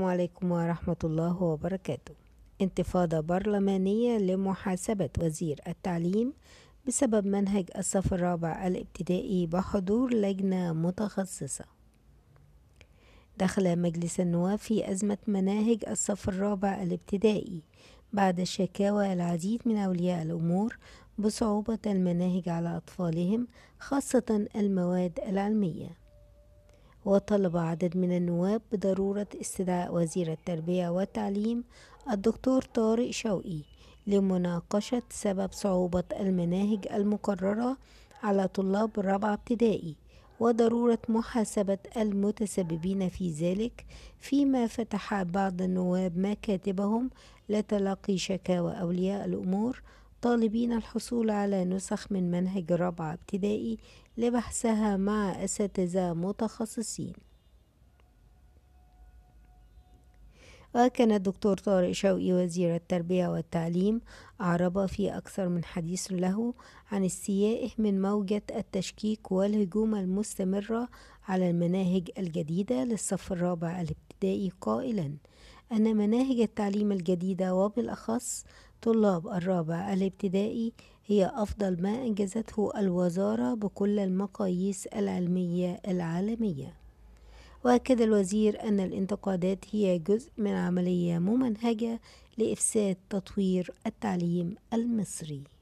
السلام عليكم ورحمة الله وبركاته انتفاضة برلمانية لمحاسبة وزير التعليم بسبب منهج الصف الرابع الابتدائي بحضور لجنة متخصصة دخل مجلس النواب في أزمة مناهج الصف الرابع الابتدائي بعد شكاوى العديد من أولياء الأمور بصعوبة المناهج على أطفالهم خاصة المواد العلمية وطلب عدد من النواب بضرورة استدعاء وزير التربية والتعليم الدكتور طارق شوقي لمناقشة سبب صعوبة المناهج المقررة على طلاب الرابعة ابتدائي وضرورة محاسبة المتسببين في ذلك فيما فتح بعض النواب مكاتبهم لتلقي شكاوى أولياء الأمور طالبين الحصول على نسخ من منهج الرابعة ابتدائي لبحثها مع أساتذة متخصصين وكان الدكتور طارق شوقي وزير التربية والتعليم أعرب في أكثر من حديث له عن السيائه من موجة التشكيك والهجوم المستمرة على المناهج الجديدة للصف الرابع الابتدائي قائلاً أن مناهج التعليم الجديدة وبالأخص طلاب الرابع الابتدائي هي أفضل ما أنجزته الوزارة بكل المقاييس العلمية العالمية وأكد الوزير أن الانتقادات هي جزء من عملية ممنهجة لإفساد تطوير التعليم المصري